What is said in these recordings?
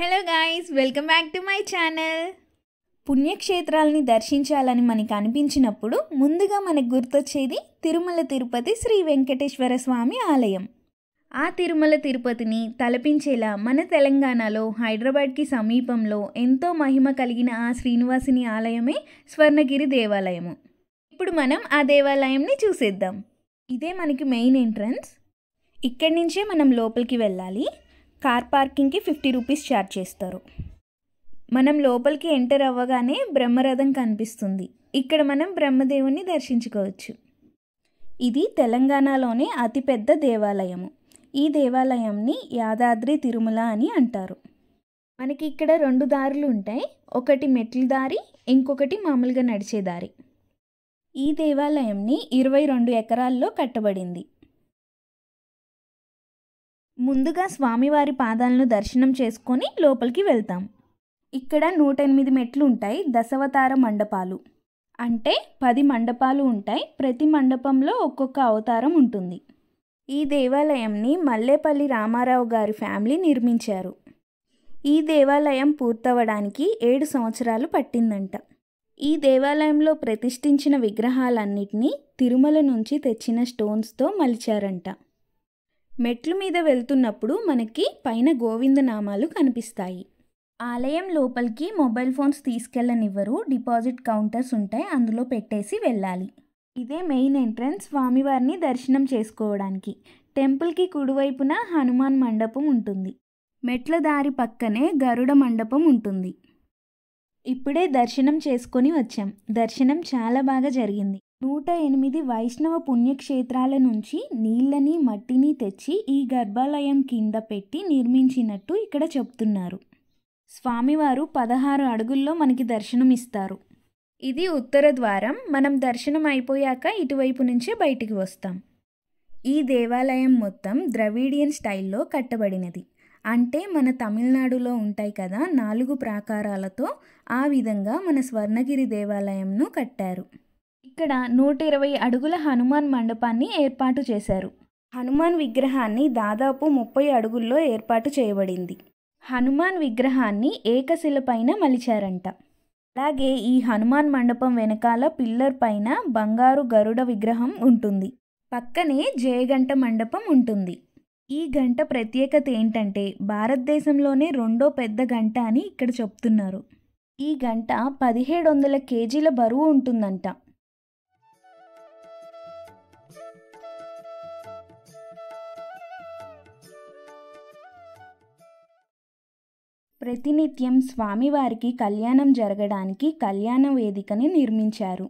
Hello guys welcome back to my channel పుణ్యక్షేత్రాలని దర్శించాలని మనకు అనిపించినప్పుడు ముందుగా మనకు గుర్తొచ్చేది తిరుమల తిరుపతి శ్రీ వెంకటేశ్వర స్వామి ఆలయం ఆ తిరుమల తిరుపతిని తలపించేలా మన తెలంగాణలో హైదరాబాద్కి సమీపంలో ఎంతో మహిమ కలిగిన ఆ శ్రీనివాసిని ఆలయమే స్వర్ణగిరి దేవాలయము ఇప్పుడు మనం ఆ దేవాలయంని చూసేద్దాం ఇదే మనకి మెయిన్ ఎంట్రన్స్ ఇక్కడి నుంచే మనం లోపలికి వెళ్ళాలి కార్ పార్కింగ్కి ఫిఫ్టీ రూపీస్ ఛార్జ్ చేస్తారు మనం లోపలికి ఎంటర్ అవ్వగానే బ్రహ్మరథం కనిపిస్తుంది ఇక్కడ మనం బ్రహ్మదేవుని దర్శించుకోవచ్చు ఇది తెలంగాణలోనే అతిపెద్ద దేవాలయము ఈ దేవాలయంని యాదాద్రి తిరుమల అని అంటారు మనకి ఇక్కడ రెండు దారులు ఉంటాయి ఒకటి మెట్ల దారి ఇంకొకటి మామూలుగా నడిచే దారి ఈ దేవాలయంని ఇరవై రెండు ఎకరాల్లో కట్టబడింది ముందుగా స్వామివారి పాదాలను దర్శనం చేసుకొని లోపలికి వెళ్తాం ఇక్కడ నూట ఎనిమిది మెట్లు ఉంటాయి దశవతార మండపాలు అంటే పది మండపాలు ఉంటాయి ప్రతి మండపంలో ఒక్కొక్క అవతారం ఉంటుంది ఈ దేవాలయంని మల్లేపల్లి రామారావు గారి ఫ్యామిలీ నిర్మించారు ఈ దేవాలయం పూర్తవడానికి ఏడు సంవత్సరాలు పట్టిందంట ఈ దేవాలయంలో ప్రతిష్ఠించిన విగ్రహాలన్నింటినీ తిరుమల నుంచి తెచ్చిన స్టోన్స్తో మలిచారంట మెట్లు మీద వెళ్తున్నప్పుడు మనకి పైన గోవిందనామాలు కనిపిస్తాయి ఆలయం లోపలికి మొబైల్ ఫోన్స్ తీసుకెళ్ళనివ్వరు డిపాజిట్ కౌంటర్స్ ఉంటాయి అందులో పెట్టేసి వెళ్ళాలి ఇదే మెయిన్ ఎంట్రన్స్ స్వామివారిని దర్శనం చేసుకోవడానికి టెంపుల్కి కుడివైపున హనుమాన్ మండపం ఉంటుంది మెట్ల దారి పక్కనే గరుడ మండపం ఉంటుంది ఇప్పుడే దర్శనం చేసుకొని వచ్చాం దర్శనం చాలా బాగా జరిగింది నూట ఎనిమిది వైష్ణవ పుణ్యక్షేత్రాల నుంచి నీళ్ళని మట్టిని తెచ్చి ఈ గర్భాలయం కింద పెట్టి నిర్మించినట్టు ఇక్కడ చెప్తున్నారు స్వామివారు పదహారు అడుగుల్లో మనకి దర్శనమిస్తారు ఇది ఉత్తర ద్వారం మనం దర్శనం అయిపోయాక ఇటువైపు నుంచే బయటికి వస్తాం ఈ దేవాలయం మొత్తం ద్రవిడియన్ స్టైల్లో కట్టబడినది అంటే మన తమిళనాడులో ఉంటాయి కదా నాలుగు ప్రాకారాలతో ఆ విధంగా మన స్వర్ణగిరి దేవాలయంను కట్టారు ఇక్కడ నూట ఇరవై అడుగుల హనుమాన్ మండపాన్ని ఏర్పాటు చేశారు హనుమాన్ విగ్రహాన్ని దాదాపు ముప్పై అడుగుల్లో ఏర్పాటు చేయబడింది హనుమాన్ విగ్రహాన్ని ఏకశిల పైన మలిచారంట అలాగే ఈ హనుమాన్ మండపం వెనకాల పిల్లర్ పైన బంగారు గరుడ విగ్రహం ఉంటుంది పక్కనే జయగంట మండపం ఉంటుంది ఈ గంట ప్రత్యేకత ఏంటంటే భారతదేశంలోనే రెండో పెద్ద గంట అని ఇక్కడ చెప్తున్నారు ఈ గంట పదిహేడు వందల కేజీల బరువు ఉంటుందంట ప్రతినిత్యం స్వామివారికి కళ్యాణం జరగడానికి కళ్యాణ వేదికని నిర్మించారు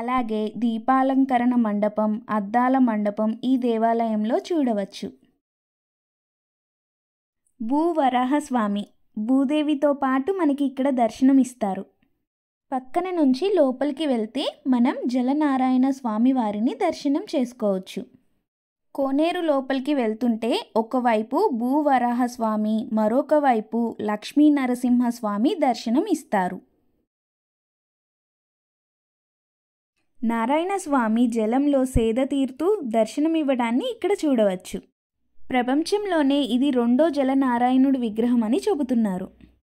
అలాగే దీపాలంకరణ మండపం అద్దాల మండపం ఈ దేవాలయంలో చూడవచ్చు భూవరాహస్వామి భూదేవితో పాటు మనకి ఇక్కడ దర్శనం ఇస్తారు పక్కన నుంచి లోపలికి వెళ్తే మనం జలనారాయణ స్వామివారిని దర్శనం చేసుకోవచ్చు కోనేరు లోపలికి వెళ్తుంటే ఒకవైపు భూవరాహస్వామి మరొక వైపు లక్ష్మీ నరసింహస్వామి దర్శనం ఇస్తారు నారాయణ స్వామి జలంలో సేద తీరుతూ దర్శనమివ్వడాన్ని ఇక్కడ చూడవచ్చు ప్రపంచంలోనే ఇది రెండో జల నారాయణుడి విగ్రహం అని చెబుతున్నారు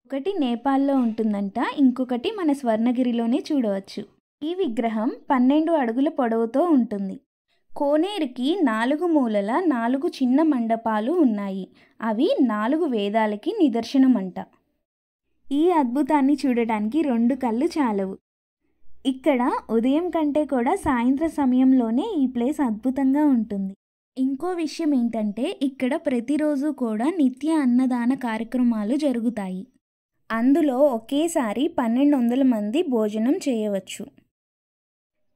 ఒకటి నేపాల్లో ఉంటుందంట ఇంకొకటి మన స్వర్ణగిరిలోనే చూడవచ్చు ఈ విగ్రహం పన్నెండు అడుగుల పొడవుతో ఉంటుంది కోనేరుకి నాలుగు మూలల నాలుగు చిన్న మండపాలు ఉన్నాయి అవి నాలుగు వేదాలకి నిదర్శనమంట ఈ అద్భుతాన్ని చూడటానికి రెండు కళ్ళు చాలవు ఇక్కడ ఉదయం కంటే కూడా సాయంత్ర సమయంలోనే ఈ ప్లేస్ అద్భుతంగా ఉంటుంది ఇంకో విషయం ఏంటంటే ఇక్కడ ప్రతిరోజు కూడా నిత్య అన్నదాన కార్యక్రమాలు జరుగుతాయి అందులో ఒకేసారి పన్నెండు వందల మంది భోజనం చేయవచ్చు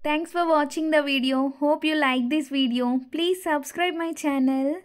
Thanks for watching the video. Hope you like this video. Please subscribe my channel.